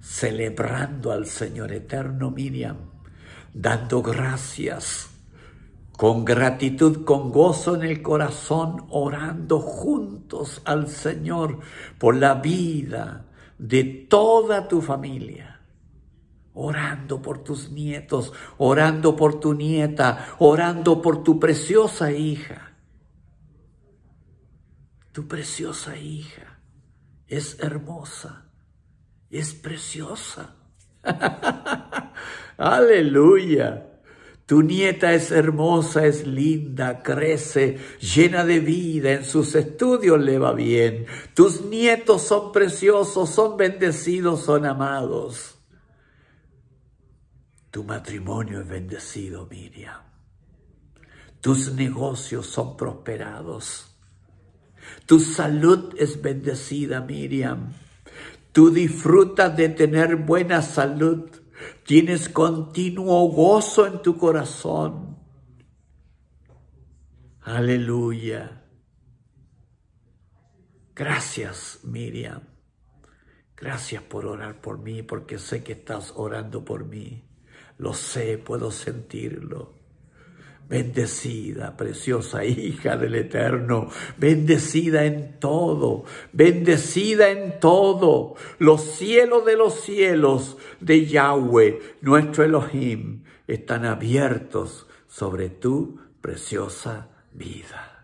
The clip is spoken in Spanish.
celebrando al Señor eterno, Miriam, dando gracias, con gratitud, con gozo en el corazón, orando juntos al Señor por la vida de toda tu familia orando por tus nietos, orando por tu nieta, orando por tu preciosa hija. Tu preciosa hija es hermosa, es preciosa. Aleluya. Tu nieta es hermosa, es linda, crece, llena de vida, en sus estudios le va bien. Tus nietos son preciosos, son bendecidos, son amados. Tu matrimonio es bendecido, Miriam. Tus negocios son prosperados. Tu salud es bendecida, Miriam. Tú disfrutas de tener buena salud. Tienes continuo gozo en tu corazón. Aleluya. Gracias, Miriam. Gracias por orar por mí, porque sé que estás orando por mí. Lo sé, puedo sentirlo. Bendecida, preciosa hija del Eterno, bendecida en todo, bendecida en todo, los cielos de los cielos de Yahweh, nuestro Elohim, están abiertos sobre tu preciosa vida.